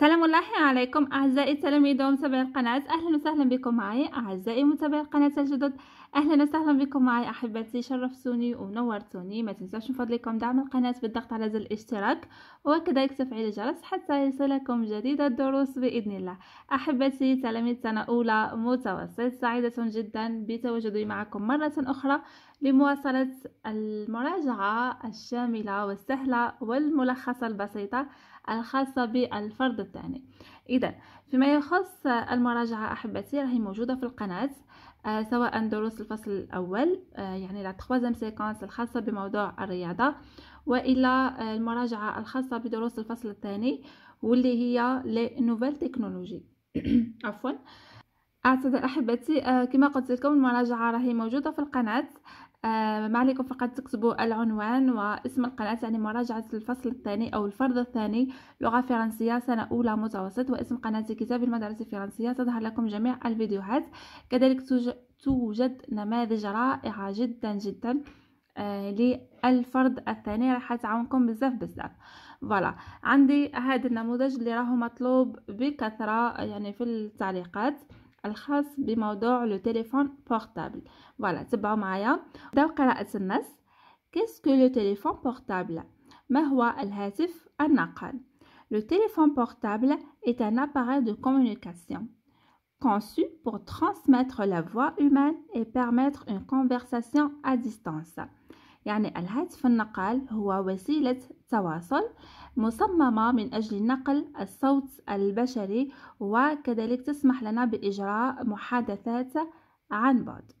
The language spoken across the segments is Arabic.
سلام الله عليكم أعزائي التلاميذ ومتابعي القناة أهلا وسهلا بكم معي أعزائي متابعي القناة الجدد أهلا وسهلا بكم معي أحبتي شرفتوني ونورتوني ما تنساوش من فضلكم دعم القناة بالضغط على زر الاشتراك وكذلك تفعيل الجرس حتى يصلكم جديد الدروس بإذن الله أحبتي تلاميذ سنة أولى متوسط سعيدة جدا بتواجدي معكم مرة أخرى لمواصلة المراجعة الشاملة والسهلة والملخصة البسيطة الخاصة بالفرد الثاني إذا فيما يخص المراجعة أحبتي راهي موجودة في القناة آه سواء دروس الفصل الأول آه يعني لا تخوزم سيكونس الخاصة بموضوع الرياضة وإلى آه المراجعة الخاصة بدروس الفصل الثاني واللي هي لي نوفيل تكنولوجي عفوا اعتذر احبتي آه، كما قلت لكم المراجعه راهي موجوده في القناه آه، ما عليكم فقط تكتبوا العنوان واسم القناة يعني مراجعة الفصل الثاني أو الفرض الثاني لغة فرنسية سنة أولى متوسط واسم قناة كتاب المدرسة الفرنسية تظهر لكم جميع الفيديوهات كذلك توجد نماذج رائعة جدا جدا آه، للفرض الثاني راح تعاونكم بزاف بزاف فوالا عندي هذا النموذج اللي راه مطلوب بكثرة يعني في التعليقات الخاص بموضوع لو تليفون بورتابل فوالا تبعوا معايا نبداو قراءة النص كيسكو لو تليفون بورتابل ما هو الهاتف Le téléphone portable est un appareil de communication conçu pour transmettre la voix humaine et permettre une conversation à distance. يعني الهاتف النقال هو وسيلة تواصل مصممة من أجل نقل الصوت البشري وكذلك تسمح لنا بإجراء محادثات عن بعد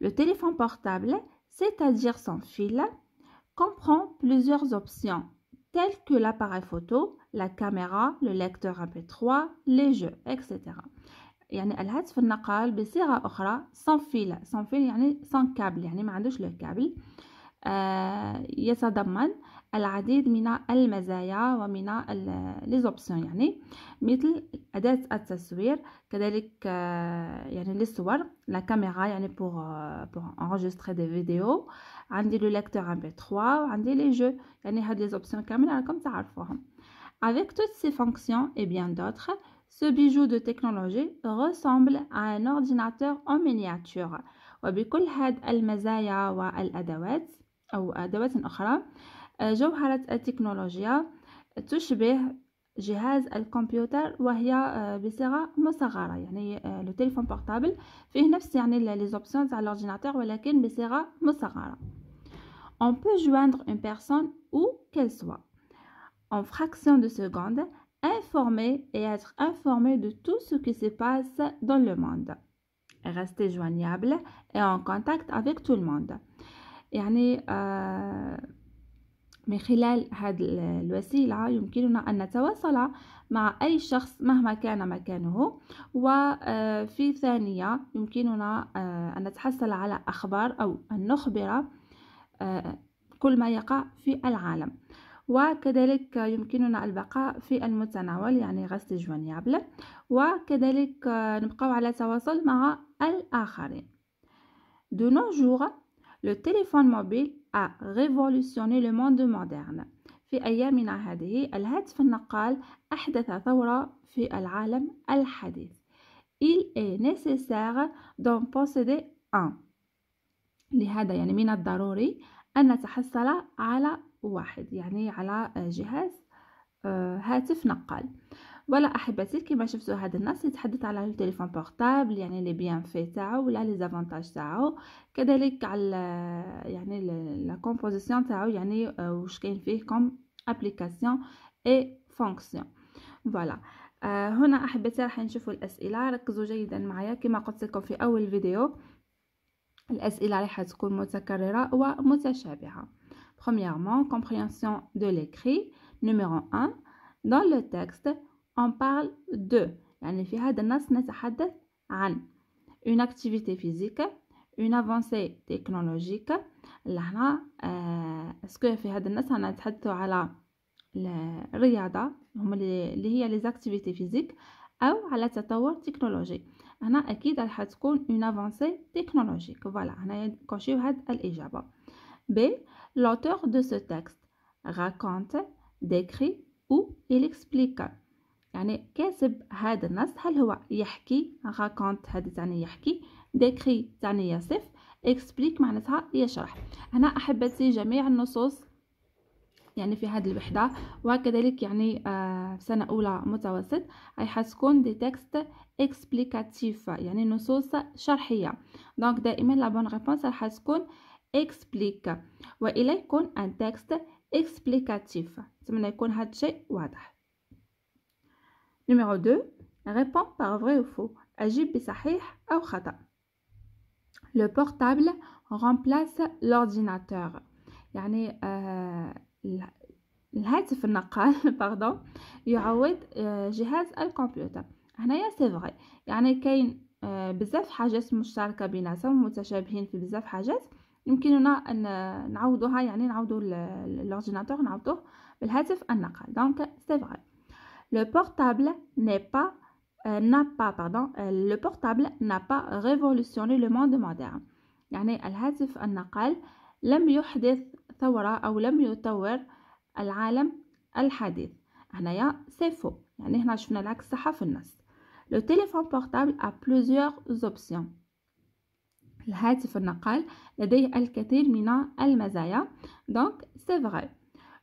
Le téléphone portable, c'est-à-dire sans fil, comprend plusieurs options telles que l'appareil photo, la caméra, le lecteur MP3, les jeux, etc. يعني الهاتف النقال بصيغه اخرى سان فيل سان فيل يعني سان كابل يعني ما عندوش لو كابل آه يتضمن العديد من المزايا ومن ليزوبسيون يعني مثل أداة التصوير كذلك آه، يعني للصور لا كاميرا يعني بور بور انجستري دي فيديو عندي لو ليكتور ام بي 3 وعندي لي جو يعني هاد ليزوبسيون كامل راكم تعرفوهم avec toutes ces fonctions et bien d'autres Ce bijou de technologie ressemble à un ordinateur en miniature. Et avec toutes ces manières et les outils ou les outils d'autres, la technologie ressemble à un ordinateur et elle sera déroulée. Le téléphone portable a les mêmes options que l'ordinateur mais elle sera déroulée. On peut joindre une personne où qu'elle soit. En fraction de seconde, informé et être informé de tout ce qui se passe dans le monde. Rester joignable et en contact avec tout le monde. يعني آه، من خلال هذه الوسيلة يمكننا أن نتواصل مع أي شخص مهما كان مكانه وفي آه، ثانية يمكننا آه، أن نتحصل على أخبار أو أن نخبر كل ما يقع في العالم وكذلك يمكننا البقاء في المتناول يعني غسل جوان يابلة وكذلك نبقى على تواصل مع الآخرين De nos jours, le téléphone mobile a révolutionné le monde moderne. في أيامنا هذه الهاتف النقال أحدث ثورة في العالم الحديث. Il est nécessaire d'en posséder un. لهذا يعني من الضروري أن نتحصل على واحد يعني على آه، جهاز آه، هاتف نقال ولا احبتي كما شفتوا هذا النص يتحدث على التليفون بورتابل يعني لي بيان في تاعو ولا لي زافونتاج تاعو كذلك على آه، يعني لا كومبوزيسيون تاعو يعني واش كاين فيه كوم ابليكاسيون اي فونكسيون فوالا هنا احبتي راح نشوفوا الاسئله ركزوا جيدا معايا كما قلت لكم في اول فيديو الاسئله راح تكون متكرره ومتشابهه Premièrement, compréhension de l'écrit. Numéro 1, dans le texte, on parle de. Une activité physique, une avancée technologique. Dans euh, ce que fait on hum, a dit activité physique ou les activités physiques, Dans à texte, On a une avancée technologique. Voilà, on a coché Had al B. L'auteur de ce texte raconte, décrit ou il explique يعني كاتب هذا النص هل هو يحكي راكونت هذه تعني يحكي ديكري تعني يصف اكسبليك معناتها يشرح هنا أحبتي جميع النصوص يعني في هذه الوحدة وكذلك يعني آه سنة أولى متوسط أي حتكون دي تكست اكسبليكاتيف يعني نصوص شرحية دونك دائما لا بون ريبونس راح تكون explique est con un texte explicatif تمنى يكون الشيء واضح numéro 2 réponds par vrai ou faux أجيب بصحيح أو le portable remplace l'ordinateur يعني الهاتف النقال pardon يعوض جهاز الكمبيوتر هنايا سي يعني كاين بزاف حاجات مشتركه بيناتهم متشابهين في بزاف حاجات يمكننا ان نعوضها يعني نعوضو لورديناتور نعوضوه بالهاتف النقال دونك سي فري لو بورتابل ني با نا با باردون لو بورتابل نا با ريفولوسيوني لو موند مودرن يعني الهاتف النقال لم يحدث ثورة أو لم يطور العالم الحديث هنايا سي فو يعني هنا شفنا العكس صح في النص لو تيليفون بورتابل ا بلوزيور options الهاتف النقال لديه الكثير من المزايا دونك سي فغي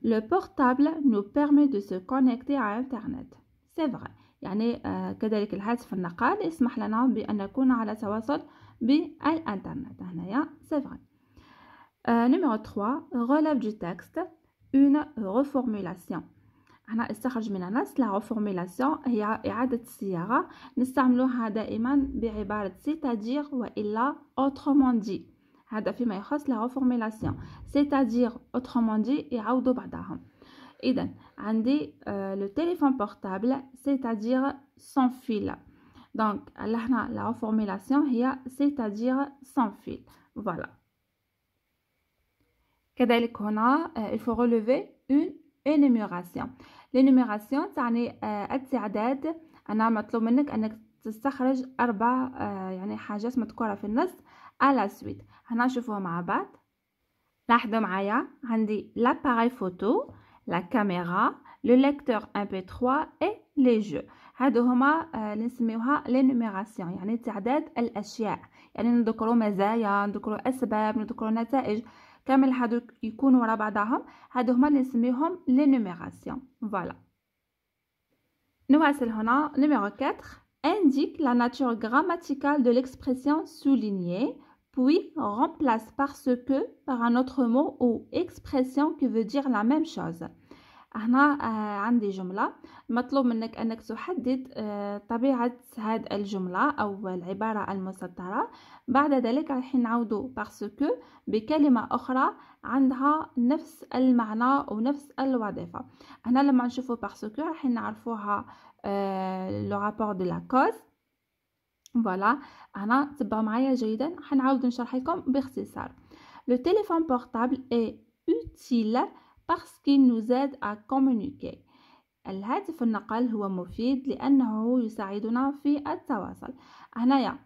لو بورتابل نو بيرمي دو سو كونيكتي على انترنت سي فغي يعني آه، كذلك الهاتف النقال يسمح لنا بان نكون على تواصل بالانترنت هنايا سي فغي نيميرو 3 غلاف دو تكست اون ريفورمولاسيون هنا استخرج من نص لا فورميلاسيون هي إعادة الصياغة نستعملوها دائما بعبارة سيتادير وإلا أوترومون دي هذا فيما يخص لا فورمولاسيون سيتادير أوترومون دي يعوضوا بعضهم إذا عندي لو تيليفون بورتابل سيتادير سون فيل دونك هنا لا فورميلاسيون هي سيتادير سون فيل فوالا كذلك هنا آه، il faut relever une إنيميغاسيون l'énumération تعني التعداد أنا مطلوب منك أنك تستخرج أربع يعني حاجات مذكورة في النص على سويت هنا شوفوها مع بعض لاحظوا معايا عندي لاباري فوتو لا كاميرا لو ليكتور ام بي 3 اي لي جو هادو هما اللي نسميوها لينوميراسيون يعني تعداد الاشياء يعني نذكروا مزايا نذكروا اسباب نذكروا نتائج كامل 4 indique la nature grammaticale de l'expression soulignée puis remplace par ce que par un autre mot ou expression qui veut dire la même chose. هنا آه، عندي جملة مطلوب منك أنك تحدد آه، طبيعة هذه الجملة أو العبارة المسطرة بعد ذلك راح نعود باسكو بكلمة أخرى عندها نفس المعنى ونفس الوظيفة هنا لما نشوفو باسكو راح نعرفوها لو رابور دو لا كوز فوالا هنا تبعوا معايا جيدا حنعاود نشرح لكم باختصار لو تيليفون بورتابل اي utile parce qu'il nous aide à communiquer الهاتف النقل هو مفيد لأنه يساعدنا في التواصل هنايا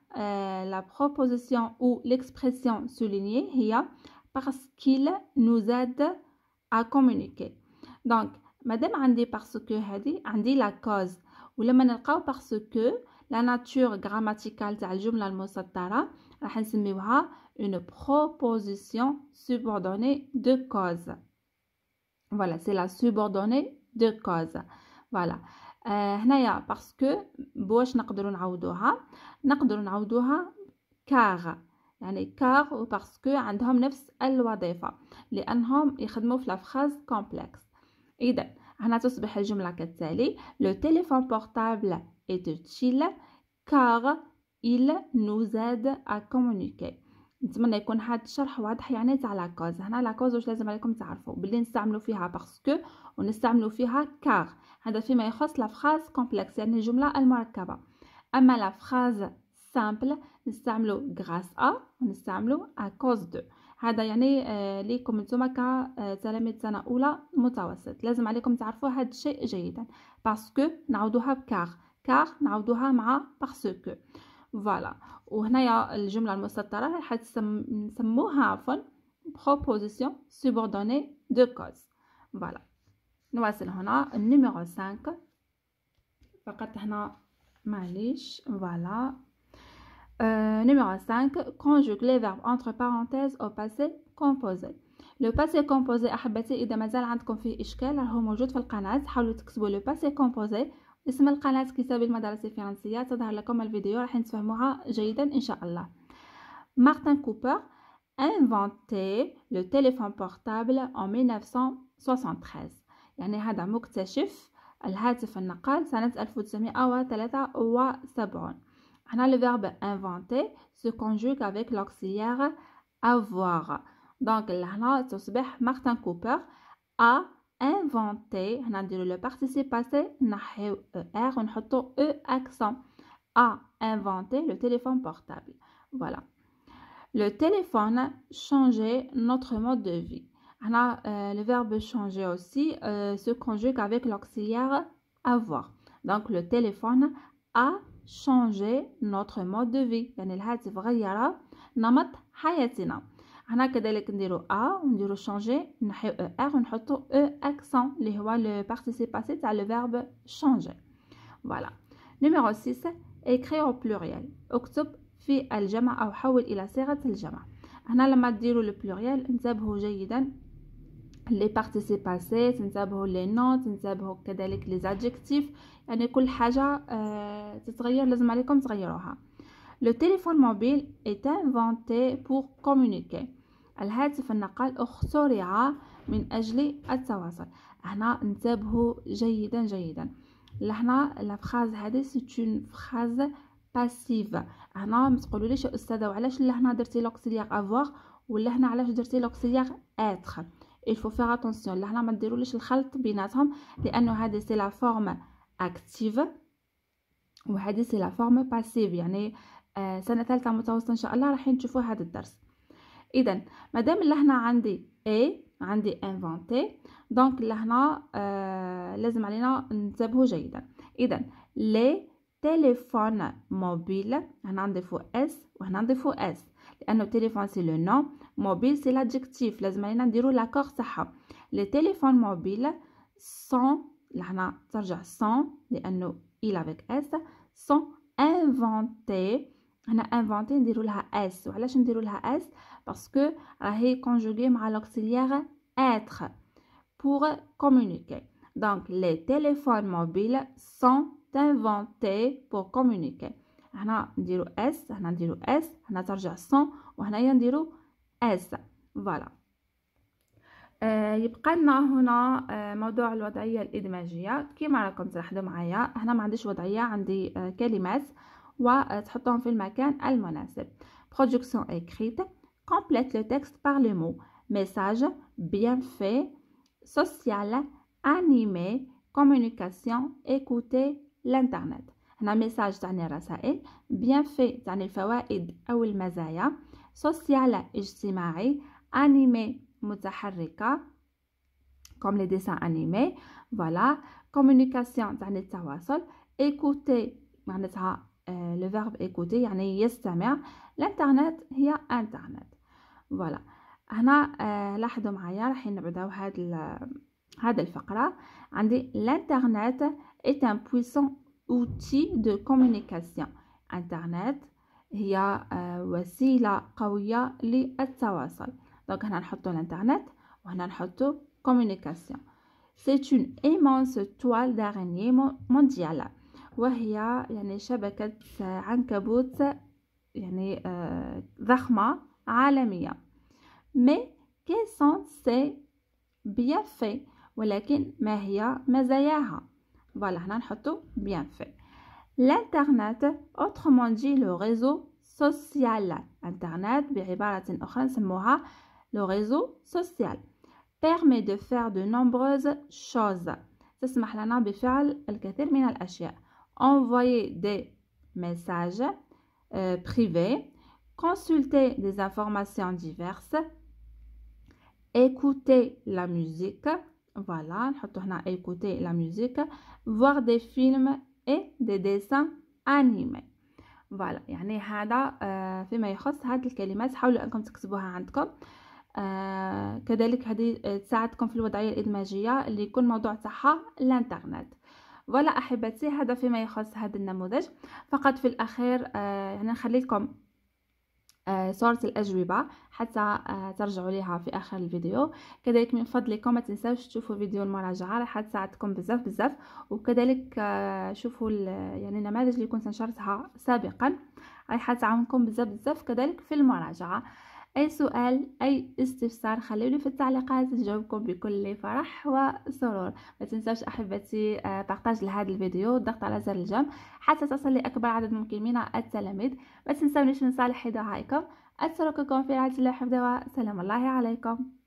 la proposition ou l'expression soulignée هي parce qu'il nous aide à communiquer دونك مادام عندي que هادي عندي لا كوز ولما نلقاو que la la nature تاع الجمله المسطره راح نسميوها une proposition subordonnée de cause Voilà, c'est la subordonnée de cause. Voilà. Euh, هنايا باسكو بواش نقدروا نعوضوها نقدروا نعوضوها كاغ يعني كاغ وباسكو عندهم نفس الوظيفه لانهم يخدموا في فراز كومبلكس اذا هنا تصبح الجمله كالتالي لو تيليفون بورتابل est تشيل كار il nous aide à communiquer نتمنى يكون هذا الشرح واضح يعني تاع لاكوز هنا لاكوز واش لازم عليكم تعرفوا باللي نستعملوا فيها باسكو ونستعملوا فيها كار هذا فيما يخص لا فراز كومبلكس يعني الجمله المركبه اما لا فراز سامبل نستعملوا غراس ا ونستعملوا ا كوز دو هذا يعني آه ليكم نتوما كتلاميذ آه، سنه اولى متوسط لازم عليكم تعرفوا هذا الشيء جيدا باسكو نعوضوها بكار كار نعوضوها مع باسكو فوالا وهنايا الجمله المسطره راح نسموها عفوا بروبوزيسيون سوبوردوني دو كوز فوالا نواصل هنا النيميرو 5 فقط هنا معليش فوالا euh, numéro 5 conjugue les verbes entre parenthèses au passé composé لو باسي كومبوزي احبتي اذا مازال عندكم فيه اشكال راهو موجود في القناه حاولوا تكتبوا لو باسي كومبوزي اسم القناة كتاب المدرسة الفرنسية تظهر لكم الفيديو راح نتفهموها جيدا إن شاء الله مارتن كوبر inventé le téléphone portable en 1973 يعني هذا مكتشف الهاتف النقال سنة 1973 هنا le verbe inventer se conjugue avec l'auxiliaire avoir donc هنا تصبح مارتن كوبر a inventer dit le participe passé نحيو er eu e accent a inventé le téléphone portable voilà le téléphone changé notre mode de vie euh, le verbe changer aussi euh, se conjugue avec l'auxiliaire avoir donc le téléphone a changé notre mode de vie هنا كذلك نديرو ا ونديرو شانجي نحيو او e ار ونحطو او e اكسون اللي هو لو بارتيسيباسي تاع لو فيرب شانجي فوالا نيميرو 6 ايكري او بلوريال اكتب في الجمع او حول الى صيغه الجمع هنا لما ديروا لو بلوريال انتبهوا جيدا لي بارتيسيباسي انتبهوا لي نون انتبهوا كذلك لي ادجكتيف يعني كل حاجه آه تتغير لازم عليكم تغيروها Le téléphone mobile est inventé pour communiquer الهاتف النقال اخترع من أجل التواصل هنا انتبهوا جيدا جيدا لهنا فراز هذه اون فراز باسيف هنا ما تقولوليش يا استاذه وعلاش لهنا درتي لوكسيليغ افواغ ولا هنا علاش درتي لوكسيليغ اتر الفو فيغ اتونسيون لهنا ما ديروليش الخلط بيناتهم لانه هذه سي لا فورم اكتيف وهذه سي لا فورم باسيف يعني آه، سنه ثالثه متوسطه ان شاء الله راح تشوفوا هذا الدرس اذا مادام لهنا عندي اي عندي انفونتي دونك لهنا آه لازم علينا ننتبهوا جيدا اذا لي تليفون موبيل هنا نضيفو اس وهنا نضيفو اس لانه تليفون سي لو نو موبيل سي لادجكتيف لازم علينا نديرو لاكور تاعها لي تليفون موبيل سون لهنا ترجع سون لانه اي لافيك اس سون انفونتي هنا انفونتي نديرو لها اس وعلاش نديرو لها اس باسكو راهي كونجوغي مع لوكسيليير اتر بور كومونيكي دونك لي تيليفون موبيل سون انفونتي بور كومونيكي هنا نديرو اس هنا نديرو اس هنا ترجع سون وهنايا نديرو اس فوالا يبقى لنا هنا euh, موضوع الوضعيه الادماجيه كيما راكم تلاحظوا معايا هنا ما عنديش وضعيه عندي euh, كلمات وتحطهم في المكان المناسب production écrite complète le texte par les mots message bienfait social animé communication écouter l'internet message ميساج تعني الرسائل bienfait تعني الفوائد les المزايا social اجتماعي animé comme les dessins animés voilà communication تعني التواصل écouter معناتها لو فيرب ايكوتي يعني يستمع الانترنت هي انترنت فوالا هنا آه، لاحظوا معايا راح نبداو هاد هاد الفقره عندي الانترنت est un puissant outil de communication انترنت هي آه، وسيله قويه للتواصل دونك هنا نحطوا الانترنت وهنا نحطوا كومونيكاسيون سي اون ايمونس توال d'araignée مونديال وهي يعني شبكة عنكبوت يعني آه، ضخمة عالمية مي كي سون سي بيانفي ولكن ما هي مزاياها فوالا هنا نحطو بيانفي الانترنت اوترومون دي لو ريزو سوسيال انترنت بعبارة اخرى نسموها لو ريزو سوسيال permet de faire de nombreuses choses تسمح لنا بفعل الكثير من الأشياء envoyer des messages euh, privés, consulter des informations diverses, écouter la musique, voilà, écouter la musique, voir des films et des dessins animés. فوالا يعني هذا فيما يخص هذه الكلمات حاولوا انكم تكتبوها عندكم كذلك هذه تساعدكم في الوضعيه الادماجيه اللي يكون موضوع تاعها الانترنت ولا أحبتي هذا فيما يخص هذا النموذج فقط في الأخير آه يعني نخلي لكم آه، صورة الأجوبة حتى آه، ترجعوا ليها في آخر الفيديو كذلك من فضلكم ما تنساوش تشوفوا فيديو المراجعة راح تساعدكم بزاف بزاف وكذلك آه، شوفوا يعني النماذج اللي كنت نشرتها سابقا راح تعاونكم بزاف بزاف كذلك في المراجعة أي سؤال أي استفسار خلولي في التعليقات نجاوبكم بكل فرح وسرور ما تنساوش أحبتي بارتاج آه، لهذا الفيديو والضغط على زر الجيم حتى تصل لأكبر عدد ممكن من التلاميذ ما تنسونيش من صالح دعائكم أترككم في رعاية الله وحفظه وسلام الله عليكم